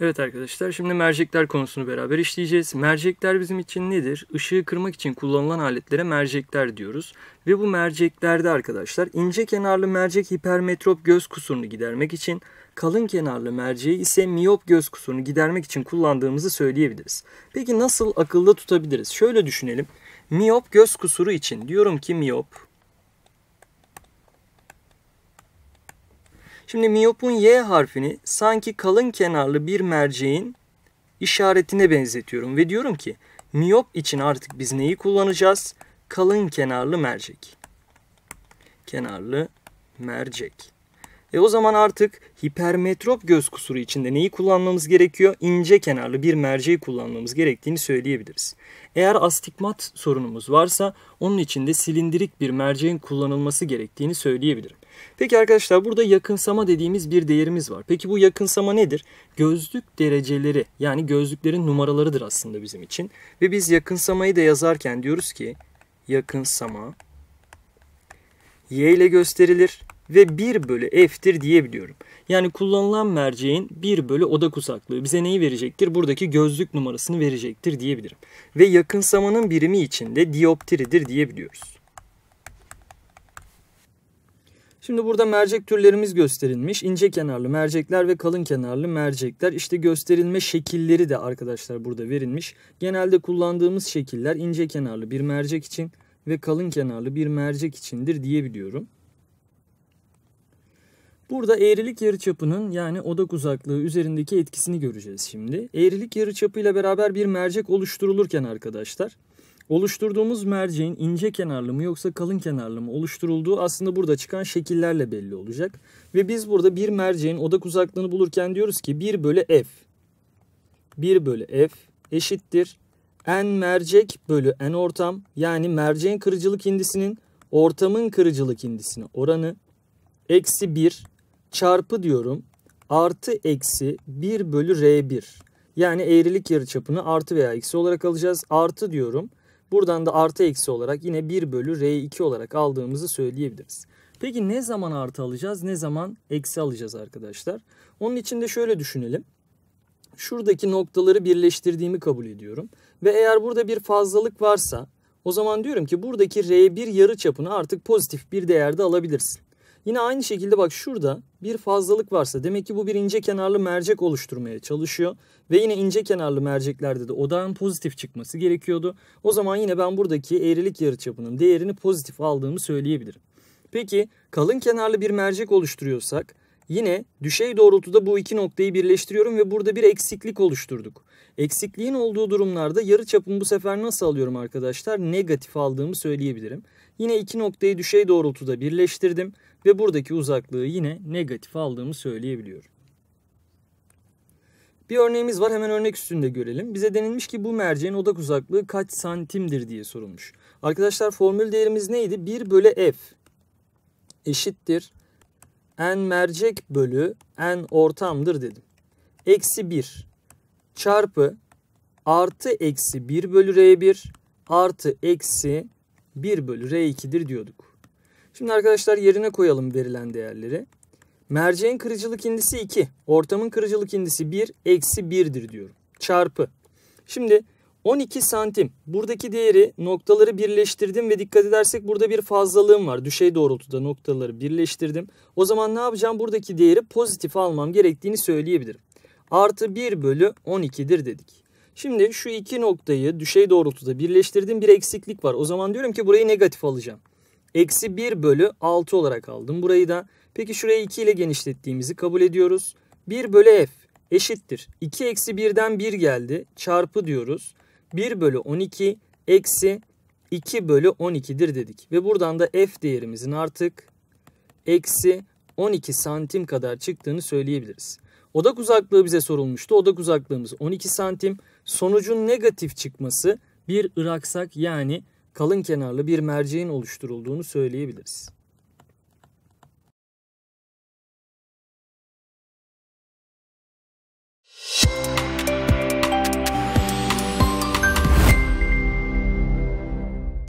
Evet arkadaşlar şimdi mercekler konusunu beraber işleyeceğiz. Mercekler bizim için nedir? Işığı kırmak için kullanılan aletlere mercekler diyoruz. Ve bu merceklerde arkadaşlar ince kenarlı mercek hipermetrop göz kusurunu gidermek için, kalın kenarlı merceği ise miyop göz kusurunu gidermek için kullandığımızı söyleyebiliriz. Peki nasıl akılda tutabiliriz? Şöyle düşünelim. Miyop göz kusuru için diyorum ki miyop Şimdi miyopun Y harfini sanki kalın kenarlı bir merceğin işaretine benzetiyorum ve diyorum ki miyop için artık biz neyi kullanacağız? Kalın kenarlı mercek. Kenarlı mercek. E o zaman artık hipermetrop göz kusuru içinde neyi kullanmamız gerekiyor? İnce kenarlı bir merceği kullanmamız gerektiğini söyleyebiliriz. Eğer astigmat sorunumuz varsa onun için de silindirik bir merceğin kullanılması gerektiğini söyleyebilirim. Peki arkadaşlar burada yakınsama dediğimiz bir değerimiz var. Peki bu yakınsama nedir? Gözlük dereceleri yani gözlüklerin numaralarıdır aslında bizim için. Ve biz yakınsamayı da yazarken diyoruz ki yakınsama y ile gösterilir ve 1 bölü f'tir diyebiliyorum. Yani kullanılan merceğin 1 bölü odak uzaklığı bize neyi verecektir? Buradaki gözlük numarasını verecektir diyebilirim. Ve yakınsamanın birimi içinde dioptridir diyebiliyoruz. Şimdi burada mercek türlerimiz gösterilmiş. İnce kenarlı mercekler ve kalın kenarlı mercekler. İşte gösterilme şekilleri de arkadaşlar burada verilmiş. Genelde kullandığımız şekiller ince kenarlı bir mercek için ve kalın kenarlı bir mercek içindir diyebiliyorum. Burada eğrilik yarıçapının yani odak uzaklığı üzerindeki etkisini göreceğiz şimdi. Eğrilik yarıçapıyla beraber bir mercek oluşturulurken arkadaşlar Oluşturduğumuz merceğin ince kenarlı mı yoksa kalın kenarlı mı oluşturulduğu aslında burada çıkan şekillerle belli olacak. Ve biz burada bir merceğin odak uzaklığını bulurken diyoruz ki 1 bölü f. 1 bölü f eşittir. N mercek bölü N ortam yani merceğin kırıcılık indisinin ortamın kırıcılık indisine oranı eksi 1 çarpı diyorum artı eksi 1 bölü R1. Yani eğrilik yarıçapını artı veya eksi olarak alacağız. Artı diyorum Buradan da artı eksi olarak yine 1 bölü R2 olarak aldığımızı söyleyebiliriz. Peki ne zaman artı alacağız ne zaman eksi alacağız arkadaşlar? Onun için de şöyle düşünelim. Şuradaki noktaları birleştirdiğimi kabul ediyorum. Ve eğer burada bir fazlalık varsa o zaman diyorum ki buradaki R1 yarı çapını artık pozitif bir değerde alabilirsin. Yine aynı şekilde bak şurada bir fazlalık varsa demek ki bu bir ince kenarlı mercek oluşturmaya çalışıyor. Ve yine ince kenarlı merceklerde de odağın pozitif çıkması gerekiyordu. O zaman yine ben buradaki eğrilik yarıçapının değerini pozitif aldığımı söyleyebilirim. Peki kalın kenarlı bir mercek oluşturuyorsak Yine düşey doğrultuda bu iki noktayı birleştiriyorum ve burada bir eksiklik oluşturduk. Eksikliğin olduğu durumlarda yarı çapımı bu sefer nasıl alıyorum arkadaşlar? Negatif aldığımı söyleyebilirim. Yine iki noktayı düşey doğrultuda birleştirdim ve buradaki uzaklığı yine negatif aldığımı söyleyebiliyorum. Bir örneğimiz var hemen örnek üstünde görelim. Bize denilmiş ki bu merceğin odak uzaklığı kaç santimdir diye sorulmuş. Arkadaşlar formül değerimiz neydi? 1 bölü f eşittir n mercek bölü n ortamdır dedim. Eksi 1 çarpı artı eksi 1 bölü r1 artı eksi 1 bölü r2'dir diyorduk. Şimdi arkadaşlar yerine koyalım verilen değerleri. Merceğin kırıcılık indisi 2. Ortamın kırıcılık indisi 1 eksi 1'dir diyorum. Çarpı. Şimdi 12 santim. Buradaki değeri noktaları birleştirdim ve dikkat edersek burada bir fazlalığım var. Düşey doğrultuda noktaları birleştirdim. O zaman ne yapacağım? Buradaki değeri pozitif almam gerektiğini söyleyebilirim. Artı 1 bölü 12'dir dedik. Şimdi şu iki noktayı düşey doğrultuda birleştirdim. Bir eksiklik var. O zaman diyorum ki burayı negatif alacağım. Eksi 1 bölü 6 olarak aldım burayı da. Peki şurayı 2 ile genişlettiğimizi kabul ediyoruz. 1 bölü f eşittir. 2 eksi 1'den 1 geldi. Çarpı diyoruz. 1 bölü 12 eksi 2 bölü 12'dir dedik. Ve buradan da f değerimizin artık eksi 12 santim kadar çıktığını söyleyebiliriz. Odak uzaklığı bize sorulmuştu. Odak uzaklığımız 12 santim. Sonucun negatif çıkması bir ıraksak yani kalın kenarlı bir merceğin oluşturulduğunu söyleyebiliriz.